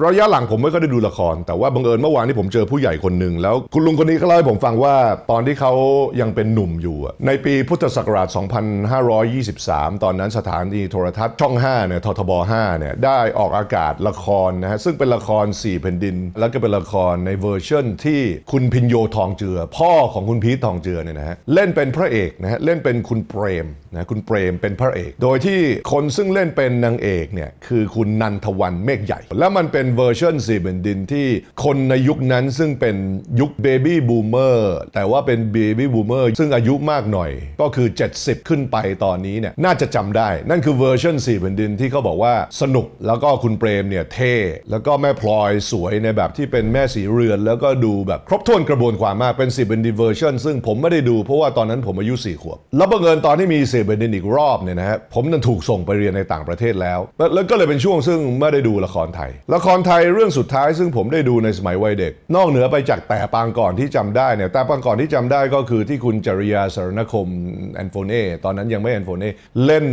ระยะหลังผมไม่ค่อยได้ดูละครแต่ว่าบังเอิญเมื่อวานที่ผมเจอผู้ใหญ่คนหนึ่ง แล้วคุณลุงคนนี้เขาเล่าให้ผมฟังว่า ตอนที่เขายังเป็นหนุ่มอยู่ ในปีพุทธศักราช 2523 ตอนนั้นสถานีโทรทัศน์ช่อง5เนี่ยททบ5เนี่ยได้ออกอากาศละครนะฮะซึ่งเป็นละคร4แผ่นดิน แล้วก็เป็นละครในเวอร์ชันที่คุณพินโยทองเจือพ่อของคุณพีททองเจือเนี่ยนะฮะเล่นเป็นพระเอกนะฮะเล่นเป็นคุณเปรมนะคุณเปรมเป็นพระเอก โดยที่คนซึ่งเล่นเป็นนางเอกเนี่ยคือคุณนันทวันเมฆใหญ่ แล้วมันเป็นเป็นเวอร์ชันสี่แผ่นดินที่คนในยุคนั้นซึ่งเป็นยุคเบบี้บูมเมอร์แต่ว่าเป็นเบบี้บูมเมอร์ซึ่งอายุมากหน่อยก็คือ 70 ขึ้นไปตอนนี้เนี่ยน่าจะจำได้ นั่นคือเวอร์ชันสี่แผ่นดินที่เขาบอกว่าสนุกแล้วก็คุณเปรมเนี่ยเท่แล้วก็แม่พลอยสวยในแบบที่เป็นแม่สีเรือน แล้วก็ดูแบบครบถ้วนกระบวนความมาก เป็นสี่แผ่นดินเวอร์ชันซึ่งผมไม่ได้ดู เพราะว่าตอนนั้นผมอายุ 4 ขวบแล้วบังเอิญตอนที่มีสี่แผ่นดินอีกรอบเนี่ยนะฮะผมนั้นถูกส่งไปเรียนในต่างประเทศแล้วแล้วก็เลยเป็นช่วงซึ่งไม่ได้ดูละครไทยละครรไทยเรื่องสุดท้ายซึ่งผมได้ดูในสมัยวัยเด็ก นอกเหนือไปจากแต่ปางก่อนที่จำได้เนี่ย แต่ปางก่อนที่จำได้ก็คือที่คุณจริยาสารณคมแอนโฟเน่ตอนนั้นยังไม่แอนโฟเน่เล่น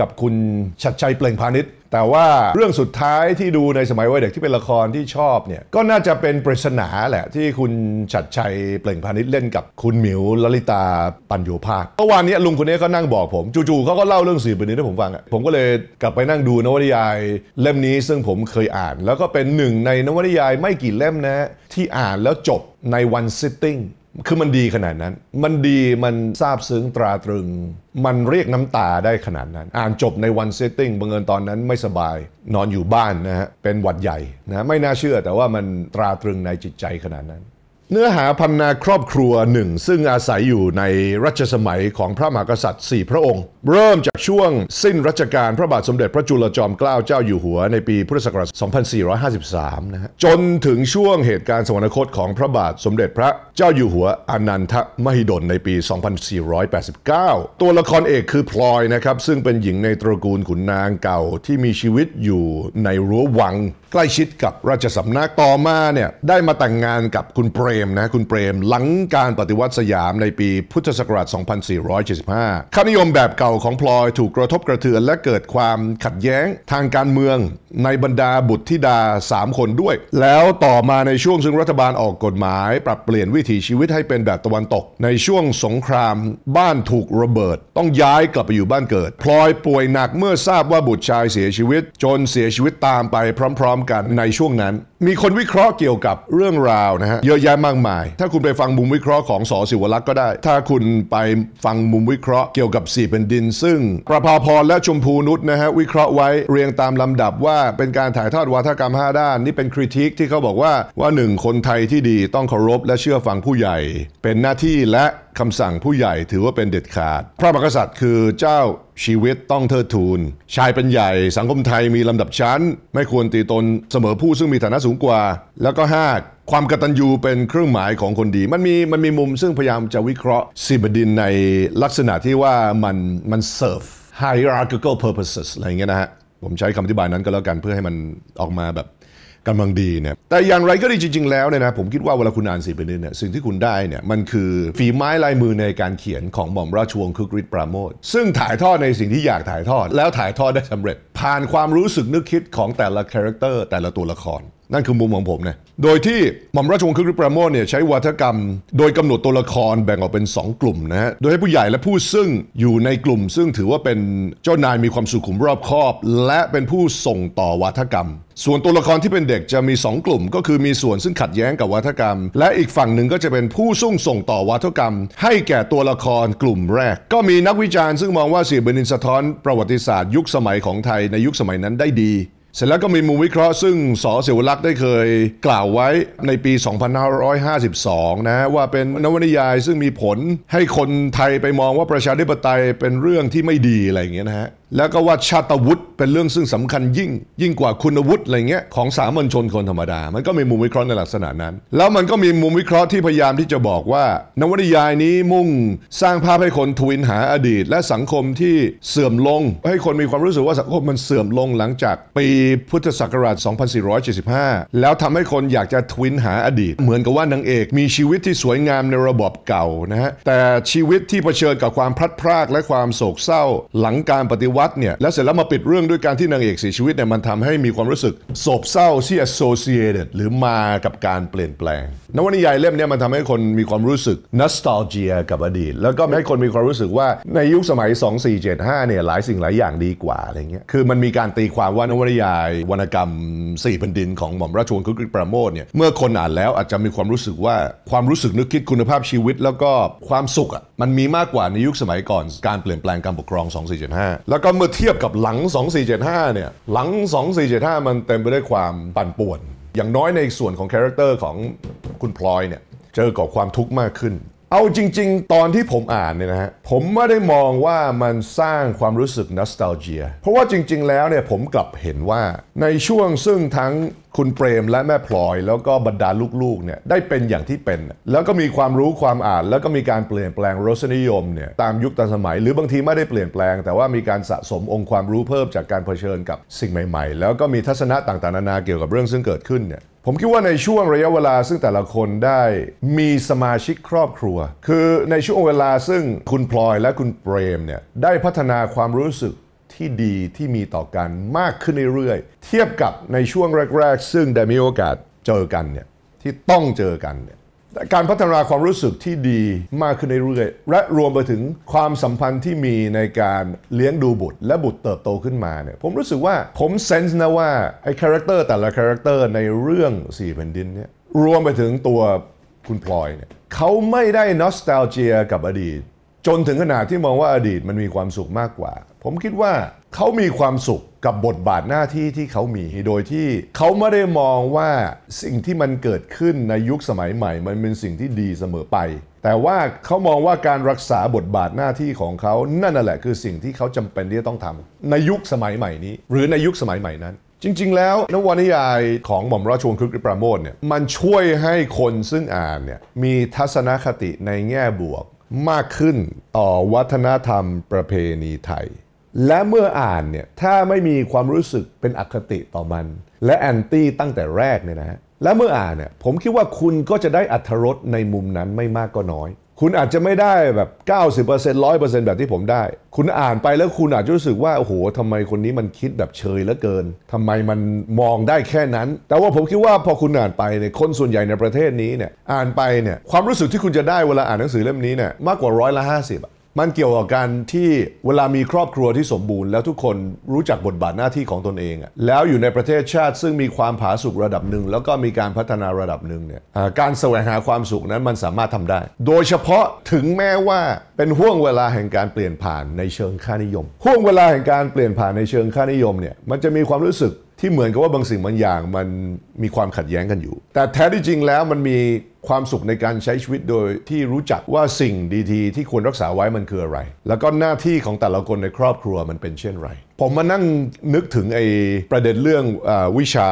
กับคุณชัดชัยเปล่งพาณิชย์แต่ว่าเรื่องสุดท้ายที่ดูในสมัยวัยเด็กที่เป็นละครที่ชอบเนี่ยก็น่าจะเป็นปริศนาแหละที่คุณชัดชัยเปล่งพาณิชย์เล่นกับ คุณหมิวลลิตาปัญโยภาคเมื่อวานนี้ลุงคนนี้ก็นั่งบอกผม จู่ๆเขาก็เล่าเรื่องสื่อประเด็นให้ผมฟังผมก็เลยกลับไปนั่งดูนวนิยายเล่มนี้ ซึ่งผมเคยอ่าน แล้วก็เป็นหนึ่งในนวนิยายไม่กี่เล่มนะที่อ่านแล้วจบในวันซิตติ้งคือมันดีขนาดนั้น มันดี มันซาบซึ้งตราตรึง มันเรียกน้ำตาได้ขนาดนั้น อ่านจบในวันเซตติ้งบังเอิญตอนนั้นไม่สบาย นอนอยู่บ้านนะฮะ เป็นหวัดใหญ่ นะ ไม่น่าเชื่อแต่ว่ามันตราตรึงในจิตใจขนาดนั้นเนื้อหาพันนาครอบครัวหนึ่งซึ่งอาศัยอยู่ในรัชสมัยของพระมหากษัตริย์ 4 พระองค์ เริ่มจากช่วงสิ้นรัชกาลพระบาทสมเด็จพระจุลจอมเกล้าเจ้าอยู่หัวในปีพุทธศักราช 2453 นะฮะจนถึงช่วงเหตุการณ์สวรรคตของพระบาทสมเด็จพระเจ้าอยู่หัวอนันทมหิดลในปี 2489 ตัวละครเอกคือ พลอยนะครับซึ่งเป็นหญิงในตระกูลขุนนางเก่าที่มีชีวิตอยู่ในรั้ววังใกล้ชิดกับราชสำนักต่อมาเนี่ยได้มาแต่งงานกับคุณเปรมนะคุณเปรมหลังการปฏิวัติสยามในปีพุทธศักราช 2475ค่านิยมแบบเก่าของพลอยถูกกระทบกระเทือน และเกิดความขัดแย้งทางการเมืองในบรรดาบุตรธิดา 3 คนด้วย แล้วต่อมาในช่วงซึ่งรัฐบาลออกกฎหมาย ปรับเปลี่ยนวิถีชีวิตให้เป็นแบบตะวันตก ในช่วงสงครามบ้านถูกระเบิดต้องย้ายกลับไปอยู่บ้านเกิด พลอยป่วยหนักเมื่อทราบว่าบุตรชายเสียชีวิต จนเสียชีวิตตามไปพร้อมมกันในช่วงนั้น มีคนวิเคราะห์เกี่ยวกับเรื่องราวนะฮะเยอะแยะมากมาย ถ้าคุณไปฟังมุมวิเคราะห์ของสอสิวรักษ์ก็ได้ ถ้าคุณไปฟังมุมวิเคราะห์เกี่ยวกับสี่แผ่นดิน ซึ่ง ประภาพรและชมพูนุชนะฮะ วิเคราะห์ไว้เรียงตามลำดับว่า เป็นการถ่ายทอดวัฒกรรม 5 ด้านนี่เป็นคริติคที่เขาบอกว่าว่าหนึ่งคนไทยที่ดีต้องเคารพและเชื่อฟังผู้ใหญ่ เป็นหน้าที่และคำสั่งผู้ใหญ่ถือว่าเป็นเด็ดขาดพระมหากษัตริย์คือเจ้าชีวิตต้องเทิดทูน ชายเป็นใหญ่ สังคมไทยมีลำดับชั้น ไม่ควรตีตนเสมอผู้ซึ่งมีฐานะสูงกว่า แล้วก็หกความกตัญญูเป็นเครื่องหมายของคนดี มันมีมันมีมุมซึ่งพยายามจะวิเคราะห์ซิบดินในลักษณะที่ว่ามันมันเซิร์ฟ hierarchical purposes อะไรเงี้ยนะฮะผมใช้คำอธิบายนั้นก็แล้วกันเพื่อให้มันออกมาแบบกำลังดีเนี่ยแต่อย่างไรก็ดีจริงๆแล้วเนี่ยนะผมคิดว่าเวลาคุณอ่านสีเป็นนิดเนี่ยสิ่งที่คุณได้เนี่ยมันคือฝีไม้ลายมือในการเขียนของหม่อม ราชวงศ์คึกฤทธิ์ปราโมทซึ่งถ่ายทอดในสิ่งที่อยากถ่ายทอด แล้วถ่ายทอดได้สำเร็จผ่านความรู้สึกนึกคิดของแต่ละคาแรคเตอร์แต่ละตัวละคร นั่นคือมุมของผมเนี่ยโดยที่หม่อมราชวงศ์คึกฤทธิ์ปราโมทเนี่ยใช้วาทกรรม โดยกำหนดตัวละครแบ่งออกเป็น 2 กลุ่มนะฮะโดยให้ผู้ใหญ่และผู้ซึ่งอยู่ในกลุ่ม ซึ่งถือว่าเป็นเจ้านายมีความสุขุมรอบคอบ และเป็นผู้ส่งต่อวาทกรรม ส่วนตัวละครที่เป็นเด็กจะมี 2 กลุ่มก็คือมีส่วนซึ่งขัดแย้งกับวาทกรรม และอีกฝั่งหนึ่งก็จะเป็นผู้ส่งส่งต่อวาทกรรม ให้แก่ตัวละครกลุ่มแรก ก็มีนักวิจารณ์ซึ่งมองว่าเสียเบนินสะท้อนประวัติศาสตร์ยุคสมัยของไทยในยุคสมัยนั้นได้ดีเสร็จแล้วก็มีมุมวิเคราะห์ซึ่งสอเสวลักษ์ได้เคยกล่าวไว้ในปี 2552 นะว่าเป็นนวนิยายซึ่งมีผลให้คนไทยไปมองว่าประชาธิปไตยเป็นเรื่องที่ไม่ดี อะไรอย่างเงี้ยนะฮะแล้วก็ว่าชาตวุฒิเป็นเรื่องซึ่งสำคัญยิ่ง ยิ่งกว่าคุณวุฒิอะไรเงี้ยของสามัญชนคนธรรมดา มันก็มีมุมวิเคราะห์ในลักษณะนั้น แล้วมันก็มีมุมวิเคราะห์ที่พยายามที่จะบอกว่า นวนิยายนี้มุ่ง สร้างภาพให้คนทวินหาอดีต และสังคมที่เสื่อมลง ให้คนมีความรู้สึกว่าสังคมมันเสื่อมลงหลังจาก ปีพุทธศักราช 2475 แล้วทำให้คนอยากจะทวินหาอดีตเหมือนกับว่านางเอกมีชีวิตที่สวยงามในระบบเก่านะฮะแต่ชีวิตที่เผชิญกับความพลัดพรากและความโศกเศร้า หลังการปฏิวัติวัดเนี่ยแล้วเสร็จแล้วมาปิดเรื่องด้วยการที่นางเอกเสียชีวิตเนี่ยมันทำให้มีความรู้สึกโศกเศร้าที่ associated หรือมากับการเปลี่ยนแปลง นวนิยายเล่มนี้มันทำให้คนมีความรู้สึก nostalgia กับอดีต แล้วก็ให้คนมีความรู้สึกว่าในยุคสมัย 2475เนี่ยหลายสิ่งหลายอย่างดีกว่าอะไรเงี้ย คือมันมีการตีความว่านวนิยาย วรรณกรรมสี่แผ่นดินของหม่อมราชวงศ์คึกฤทธิ์ประโมทเนี่ยเมื่อคนอ่านแล้วอาจจะมีความรู้สึกว่าความรู้สึกนึกคิดคุณภาพชีวิตแล้วก็ความสุขอ่ะมันมีมากกว่าในยุคสมัยก่อนการเปลี่ยนแปลงการปกครอง 2475แล้วก็็เมื่อเทียบกับหลัง 2475 เนี่ย หลัง 2475 มันเต็มไปด้วยความปั่นป่วน อย่างน้อยในส่วนของคาแรคเตอร์ของคุณพลอยเนี่ย เจอกับความทุกข์มากขึ้นเอาจริงๆ ตอนที่ผมอ่านเนี่ยนะฮะผมไม่ได้มองว่ามันสร้างความรู้สึกนัสตาเจีย เพราะว่าจริงๆแล้วเนี่ยผมกลับเห็นว่า ในช่วงซึ่งทั้งคุณเปรมและแม่พลอย แล้วก็บรรดาลูกๆเนี่ยได้เป็นอย่างที่เป็น แล้วก็มีความรู้ความอ่าน แล้วก็มีการเปลี่ยนแปลงรสนิยมเนี่ยตามยุคตามสมัย หรือบางทีไม่ได้เปลี่ยนแปลงแต่ว่ามีการสะสมองค์ความรู้เพิ่มจากการเผชิญกับสิ่งใหม่ๆ แล้วก็มีทัศนะต่างๆนานาเกี่ยวกับเรื่องซึ่งเกิดขึ้นเนี่ยผมคิดว่าในช่วงระยะเวลาซึ่งแต่ละคนได้มีสมาชิกครอบครัว คือในช่วงเวลาซึ่งคุณพลอยและคุณเปรมเนี่ย ได้พัฒนาความรู้สึกที่ดีที่มีต่อกันมากขึ้นเรื่อยๆ เทียบกับในช่วงแรก ๆ ซึ่งได้มีโอกาสเจอกันเนี่ยที่ต้องเจอกันเนี่ยการพัฒนาความรู้สึกที่ดีมากขึ้นเรื่อยๆและรวมไปถึงความสัมพันธ์ที่มีในการเลี้ยงดูบุตร และบุตรเติบโตขึ้นมาเนี่ยผมรู้สึกว่าผมเซนส์นะว่าไอ้คาแรคเตอร์แต่ละคาแรคเตอร์ในเรื่องสี่แผ่นดินเนี่ยรวมไปถึงตัวคุณพลอยเนี่ยเขาไม่ได้นอสตาเจียกับอดีต จนถึงขนาดที่มองว่าอดีตมันมีความสุขมากกว่า ผมคิดว่าเขามีความสุขกับบทบาทหน้าที่ที่เขามี โดยที่เขาไม่ได้มองว่าสิ่งที่มันเกิดขึ้นในยุคสมัยใหม่มันเป็นสิ่งที่ดีเสมอไป แต่ว่าเขามองว่าการรักษาบทบาทหน้าที่ของเขา นั่นแหละ คือสิ่งที่เขาจำเป็นที่จะต้องทำในยุคสมัยใหม่นี้หรือในยุคสมัยใหม่นั้น จริงๆ แล้ว นวนิยายของหม่อมราชวงศ์คึกฤทธิ์ประโมทเนี่ยมันช่วยให้คนซึ่งอ่านเนี่ยมีทัศนคติในแง่บวกมากขึ้นต่อวัฒนธรรมประเพณีไทยและเมื่ออ่านเนี่ยถ้าไม่มีความรู้สึกเป็นอคติต่อมัน และแอนตี้ตั้งแต่แรกเนี่ยนะฮะและเมื่ออ่านเนี่ยผมคิดว่าคุณก็จะได้อัธรสในมุมนั้นไม่มากก็น้อย คุณอาจจะไม่ได้แบบ90% 100%แบบที่ผมได้ คุณอ่านไปแล้วคุณอาจจะรู้สึกว่าโอ้โหทำไมคนนี้มันคิดแบบเชยเหลือเกินทำไมมันมองได้แค่นั้นแต่ว่าผมคิดว่าพอคุณอ่านไปเนี่ยคนส่วนใหญ่ในประเทศนี้เนี่ยอ่านไปเนี่ยความรู้สึกที่คุณจะได้เวลาอ่านหนังสือเล่มนี้เนี่ยมากกว่าร้อยละห้าสิบมันเกี่ยวกับการที่เวลามีครอบครัวที่สมบูรณ์แล้วทุกคนรู้จักบทบาทหน้าที่ของตนเองอะแล้วอยู่ในประเทศชาติซึ่งมีความผาสุกระดับหนึ่งแล้วก็มีการพัฒนาระดับหนึ่งเนี่ยการแสวงหาความสุขนั้นมันสามารถทำได้ โดยเฉพาะถึงแม้ว่าเป็นห่วงเวลาแห่งการเปลี่ยนผ่านในเชิงค่านิยมห่วงเวลาแห่งการเปลี่ยนผ่านในเชิงค่านิยมเนี่ยมันจะมีความรู้สึกที่เหมือนกับว่าบางสิ่งบางอย่างมันมีความขัดแย้งกันอยู่ แต่แท้ที่จริงแล้วมันมีความสุขในการใช้ชีวิตโดยที่รู้จักว่าสิ่งดีๆที่ควรรักษาไว้มันคืออะไร แล้วก็หน้าที่ของแต่ละคนในครอบครัวมันเป็นเช่นไร ผมมานั่งนึกถึงไอ้ประเด็นเรื่องอวิชา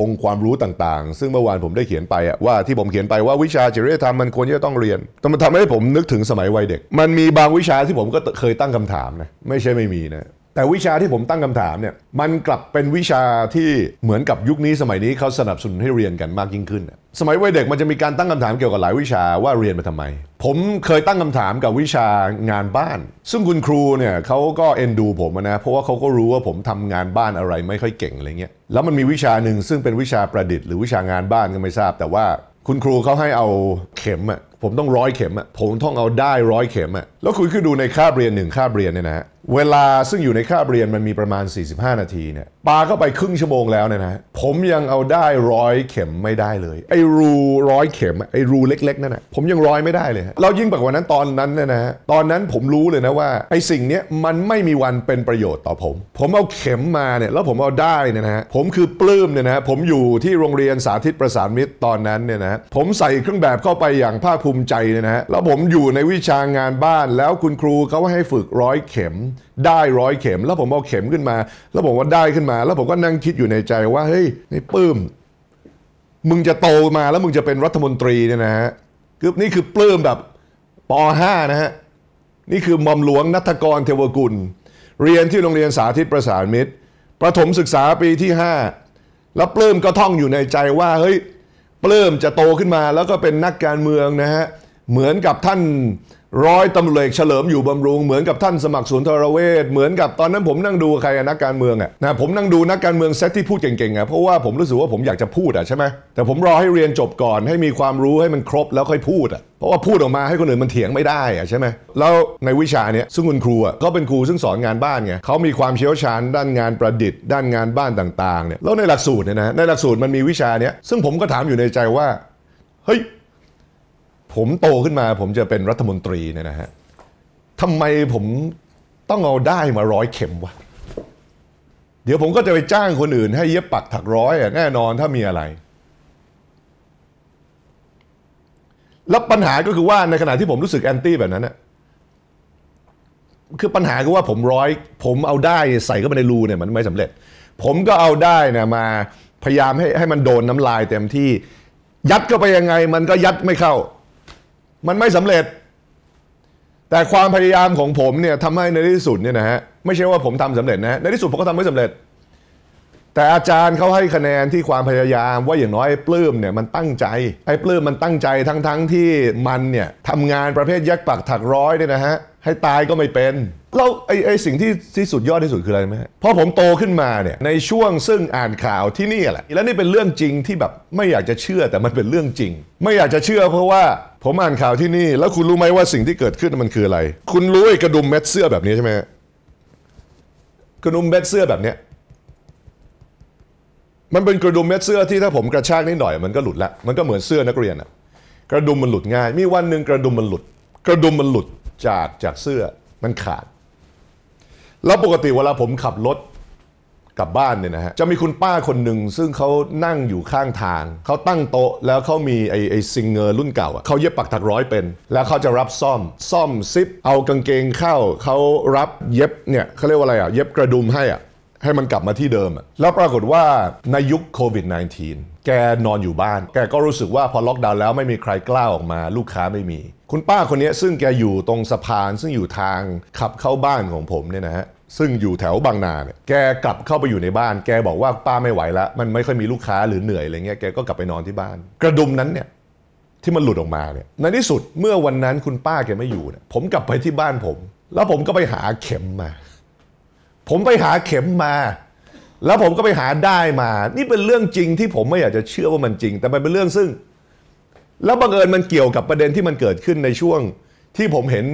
องค์ความรู้ต่าง ๆ ซึ่งเมื่อวานผมได้เขียนไปว่าที่ผมเขียนไปว่าวิชาจริยธรรมมันควรจะต้องเรียนแต่มันทำให้ผมนึกถึงสมัยวัยเด็ก มันมีบางวิชาที่ผมก็เคยตั้งคำถามนะไม่ใช่ไม่มีนะแต่วิชาที่ผมตั้งคำถามเนี่ยมันกลับเป็นวิชาที่เหมือนกับยุคนี้สมัยนี้เขาสนับสนุนให้เรียนกันมากยิ่งขึ้นสมัยวัยเด็กมันจะมีการตั้งคำถามเกี่ยวกับหลายวิชาว่าเรียนมาทำไม ผมเคยตั้งคำถามกับวิชางานบ้าน ซึ่งคุณครูเนี่ยเขาก็เอ็นดูผมนะ เพราะว่าเขาก็รู้ว่าผมทำงานบ้านอะไรไม่ค่อยเก่งอะไรเงี้ยแล้วมันมีวิชาหนึ่งซึ่งเป็นวิชาประดิษฐ์หรือวิชางานบ้านก็ไม่ทราบ แต่ว่าคุณครูเขาให้เอาเข็มอะผมต้องร้อยเข็มอ่ะ ผมต้องเอาได้ร้อยเข็มอ่ะ แล้วคุณคือดูในคาบเรียนหนึ่งคาบเรียนเนี่ยนะฮะ เวลาซึ่งอยู่ในคาบเรียนมันมีประมาณ 45 นาทีเนี่ย ปาเข้าไปครึ่งชั่วโมงแล้วเนี่ยนะผมยังเอาได้ร้อยเข็มไม่ได้เลย ไอ้ รูร้อยเข็ม ไอ้ รูเล็กๆนั่นนะผมยังร้อยไม่ได้เลย เรายิ่งไปกว่านั้นตอนนั้นเนี่ยนะตอนนั้นผมรู้เลยนะว่าไอ้สิ่งเนี้ยมันไม่มีวันเป็นประโยชน์ต่อผม ผมเอาเข็มมาเนี่ยแล้วผมเอาได้เนี่ยนะฮะ ผมคือปลื้มเนี่ยนะผมอยู่ที่โรงเรียนสาธิตประสานมิตรตอนนั้นเนี่ยนะผมใส่เครื่องแบบเข้าไปอย่างภาคภูภูมิใจเลยนะฮะ แล้วผมอยู่ในวิชางานบ้าน แล้วคุณครูเขาให้ฝึกร้อยเข็ม ได้ร้อยเข็ม แล้วผมเอาเข็มขึ้นมา แล้วผมว่าได้ขึ้นมา แล้วผมก็นั่งคิดอยู่ในใจว่า เฮ้ยี่ปื้ม มึงจะโตมาแล้วมึงจะเป็นรัฐมนตรีเนี่ยนะฮะคือนี่คือปลื้มแบบป .5 นะฮะนี่คือมอมหลวงนัทกรเทวกุล เรียนที่โรงเรียนสาธิตประสานมิตร ประถมศึกษาปีที่ 5 แล้วปลื้มก็ท่องอยู่ในใจว่า เฮ้ยปลื้มจะโตขึ้นมาแล้วก็เป็นนักการเมืองนะฮะ เหมือนกับท่านร้อยตำรวจเกเฉลิมอยู่บำรุงเหมือนกับท่านสมัครศูนย์ทรเวชเหมือนกับตอนนั้นผมนั่งดูใครนักการเมืองอ่ะนะผมนั่งดูนักการเมืองเซตที่พูดเก่งๆอ่ะเพราะว่าผมรู้สึกว่าผมอยากจะพูดอ่ะใช่ไหมแต่ผมรอให้เรียนจบก่อน ให้มีความรู้ให้มันครบแล้วค่อยพูดอ่ะเพราะว่าพูดออกมาให้คนอื่นมันเถียงไม่ได้อ่ะใช่ไหมแล้วในวิชาเนี้ยซึ่งคุณครูอ่ะก็เป็นครูซึ่งสอนงานบ้านไงเขามีความเชี่ยวชาญ ด้านงานประดิษฐ์ด้านงานบ้านต่างๆเนี่ยแล้วในหลักสูตรเนี่ยนะในหลักสูตรมันมีวิชาเนี้ยซึ่งผมก็ถามอยู่ในใจว่าเฮ้ยผมโตขึ้นมาผมจะเป็นรัฐมนตรีเนี่ยนะฮะ ทำไมผมต้องเอาได้มาร้อยเข็มวะ เดี๋ยวผมก็จะไปจ้างคนอื่นให้เย็บปักถักร้อยอ่ะแน่นอนถ้ามีอะไร แล้วปัญหาก็คือว่าในขณะที่ผมรู้สึกแอนตี้แบบนั้นน่ะคือปัญหาคือว่าผมร้อย ผมเอาได้ใส่เข้าไปในรูเนี่ยมันไม่สำเร็จ ผมก็เอาได้นะมาพยายามให้ให้มันโดนน้ำลายเต็มที่ ยัดเข้าไปยังไงมันก็ยัดไม่เข้ามันไม่สำเร็จ แต่ความพยายามของผมเนี่ยทำให้ในที่สุดเนี่ยนะฮะไม่ใช่ว่าผมทำสำเร็จนะในที่สุดผมก็ทำไม่สำเร็จ แต่อาจารย์เขาให้คะแนนที่ความพยายามว่าอย่างน้อยไอ้ปลื้มเนี่ยมันตั้งใจไอ้ปลื้มมันตั้งใจทั้ง ๆทที่มันเนี่ยทำงานประเภทยักปักถักร้อยเนี่ยนะฮะ ให้ตายก็ไม่เป็นเราไอไอสิ่งที่ที่สุดยอดที่สุดคืออะไรไหมพอผมโตขึ้นมาเนี่ย ในช่วงซึ่งอ่านข่าวที่นี่แหละและนี่เป็นเรื่องจริงที่แบบไม่อยากจะเชื่อแต่มันเป็นเรื่องจริง ไม่อยากจะเชื่อเพราะว่า ผมอ่านข่าวที่นี่แล้วคุณรู้ไหมว่าสิ่งที่เกิดขึ้นมันคืออะไร คุณรู้ไอ้กระดุมเม็ดเสื้อแบบนี้ใช่ไหมกระดุมเม็ดเสื้อแบบเนี้ยมันเป็นกระดุมเม็ดเสื้อที่ถ้าผมกระชากนิดหน่อย มันก็หลุดละมันก็เหมือนเสื้อนักเรียนอะกระดุมมันหลุดง่าย มีวันหนึ่งกระดุมมันหลุดกระดุมมันหลุดจากจากเสื้อมันขาดแล้วปกติเวลาผมขับรถกลับบ้านเนี่ยนะฮะจะมีคุณป้าคนหนึ่ง ซึ่งเขานั่งอยู่ข้างทางเขาตั้งโต๊ะแล้วเขามีไอ้ไอ้ซิงเกอร์รุ่นเก่าอะเขาเย็บปักถักร้อยเป็น แล้วเขาจะรับซ่อม ซ่อมซิปเอากางเกงเข้าเขารับเย็บเนี่ยเขาเรียกว่าอะไรอ่ะเย็บกระดุมให้อ่ะให้มันกลับมาที่เดิมแล้วปรากฏว่าในยุคโควิด -19 แกนอนอยู่บ้าน แกก็รู้สึกว่าพอล็อกดาวน์แล้ว ไม่มีใครกล้าออกมาลูกค้าไม่มี คุณป้าคนนี้ซึ่งแกอยู่ตรงสะพาน ซึ่งอยู่ทางขับเข้าบ้านของผมเนี่ยนะฮะ ซึ่งอยู่แถวบางนาเนี่ย แกกลับเข้าไปอยู่ในบ้าน แกบอกว่าป้าไม่ไหวแล้วมันไม่ค่อยมีลูกค้าหรือเหนื่อยอะไรเงี้ย แกก็กลับไปนอนที่บ้าน กระดุมนั้นเนี่ยที่มันหลุดออกมาเนี่ย ในที่สุดเมื่อวันนั้นคุณป้าแกไม่อยู่เนี่ย ผมกลับไปที่บ้านผม แล้วผมก็ไปหาเข็มมาผมไปหาเข็มมา แล้วผมก็ไปหาได้มา นี่เป็นเรื่องจริงที่ผมไม่อยากจะเชื่อว่ามันจริง แต่มันเป็นเรื่องซึ่งแล้วบังเอิญมันเกี่ยวกับประเด็นที่มันเกิดขึ้นในช่วงที่ผมเห็น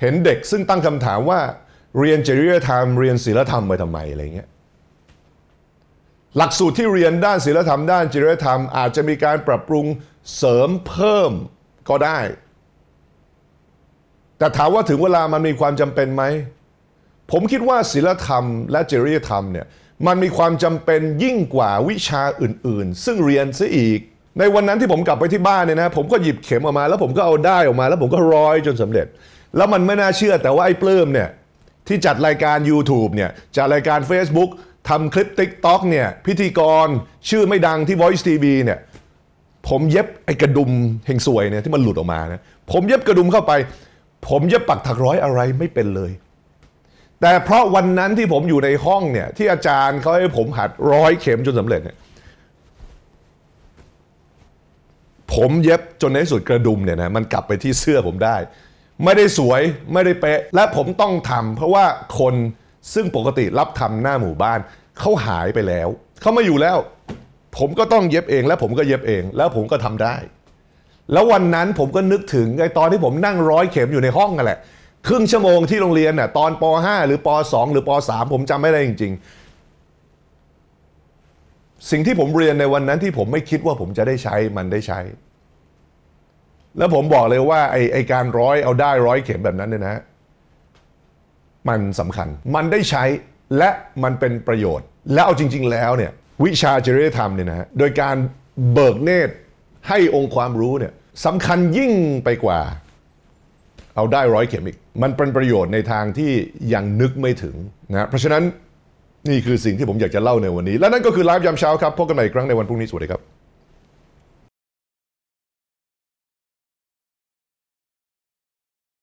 เห็นเด็กซึ่งตั้งคำถามว่าเรียนจริยธรรมเรียนศีลธรรมไปทำไมอะไรเงี้ยหลักสูตรที่เรียนด้านศีลธรรมด้านจริยธรรมอาจจะมีการปรับปรุงเสริมเพิ่มก็ได้ แต่ถามว่าถึงเวลามันมีความจำเป็นไหมผมคิดว่าศิลธรรมและจริยธรรมเนี่ยมันมีความจำเป็นยิ่งกว่าวิชาอื่นๆ ซึ่งเรียนซะอีก ในวันนั้นที่ผมกลับไปที่บ้านเนี่ยนะผมก็หยิบเข็มออกมาแล้วผมก็เอาได้ออกมา แล้วผมก็ร้อยจนสำเร็จ แล้วมันไม่น่าเชื่อแต่ว่าไอ้ปลื้มเนี่ยที่จัดรายการ YouTube เนี่ยจัดรายการ Facebook ทำคลิป TikTok เนี่ยพิธีกรชื่อไม่ดังที่ Voice TV เนี่ยผมเย็บไอ้กระดุมเฮงสวยเนี่ยที่มันหลุดออกมานะผมเย็บกระดุมเข้าไป ผมเย็บปักถักร้อยอะไรไม่เป็นเลยแต่เพราะวันนั้นที่ผมอยู่ในห้องเนี่ยที่อาจารย์เขาให้ผมหัดร้อยเข็มจนสำเร็จเนี่ยผมเย็บจนในที่สุดกระดุมเนี่ยนะมันกลับไปที่เสื้อผมได้ ไม่ได้สวยไม่ได้เป๊ะและผมต้องทำเพราะว่าคนซึ่งปกติรับทำหน้าหมู่บ้านเขาหายไปแล้ว เขาไม่อยู่แล้ว ผมก็ต้องเย็บเอง และผมก็เย็บเอง แล้วผมก็ทำได้ แล้ววันนั้นผมก็นึกถึงไอ้ตอนที่ผมนั่งร้อยเข็มอยู่ในห้องนั่นแหละครึ่งชั่วโมงที่โรงเรียนน่ะตอนป .5 หรือป .2 หรือป .3 ผมจำไม่ได้จริงๆ สิ่งที่ผมเรียนในวันนั้นที่ผมไม่คิดว่าผมจะได้ใช้มันได้ใช้ แล้วผมบอกเลยว่าไอ้ไอการร้อย เอาได้ร้อยเข็มแบบนั้นเนี่ยนะ มันสำคัญมันได้ใช้และมันเป็นประโยชน์ และเอาจริง ๆ แล้วเนี่ยวิชาจริยธรรมเนี่ยนะฮะโดยการเบิกเนตรให้องค์ความรู้เนี่ยสำคัญยิ่งไปกว่าเราได้ร้อยเข็มอีก มันเป็นประโยชน์ในทางที่ยังนึกไม่ถึงนะ เพราะฉะนั้น นี่คือสิ่งที่ผมอยากจะเล่าในวันนี้ และนั่นก็คือไลฟ์ยามเช้าครับ พบกันใหม่อีกครั้งในวันพรุ่งนี้ สวัสดีครับ